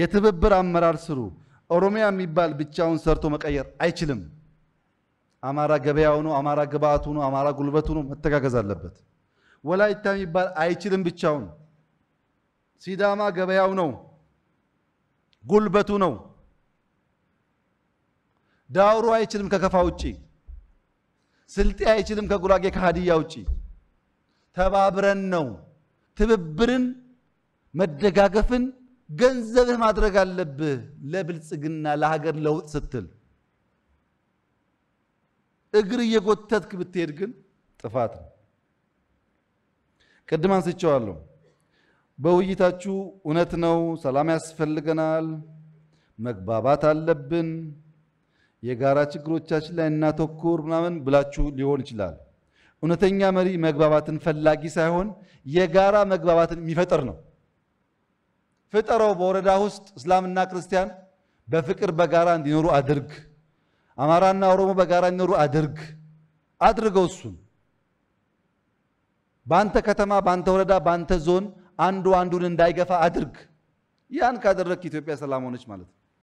የትብብር አመራር ስሩ። ኦሮሚያ የሚባል ብቻውን ሰርቶ መቀየር አይችልም። አማራ ገበያው ነው፣ አማራ ግብአቱ ነው፣ አማራ ጉልበቱ ነው። መተጋገዝ አለበት። ወላይታ የሚባል አይችልም ብቻውን። ሲዳማ ገበያው ነው፣ ጉልበቱ ነው። ዳውሮ አይችልም ከከፋ ውጪ። ስልጤ አይችልም ከጉራጌ ከሀዲያ ውጪ። ተባብረን ነው ትብብርን መደጋገፍን ገንዘብህ ማድረግ አለብህ ለብልጽግና ለሀገር ለውጥ ስትል። እግር እየጎተትክ ብትሄድ ግን ጥፋት ነው። ቅድም አንስቼዋለሁ። በውይይታችሁ እውነት ነው፣ ሰላም ያስፈልገናል፣ መግባባት አለብን፣ የጋራ ችግሮቻችን ላይ እናተኩር ምናምን ብላችሁ ሊሆን ይችላል። እውነተኛ መሪ መግባባትን ፈላጊ ሳይሆን የጋራ መግባባትን የሚፈጠር ነው። ፍጠረው። በወረዳ ውስጥ እስላምና ክርስቲያን በፍቅር በጋራ እንዲኖሩ አድርግ። አማራና ኦሮሞ በጋራ እንዲኖሩ አድርግ አድርገው። እሱን በአንተ ከተማ፣ በአንተ ወረዳ፣ በአንተ ዞን አንዱ አንዱን እንዳይገፋ አድርግ። ያን ካደረግክ ኢትዮጵያ ሰላም ሆነች ማለት ነው።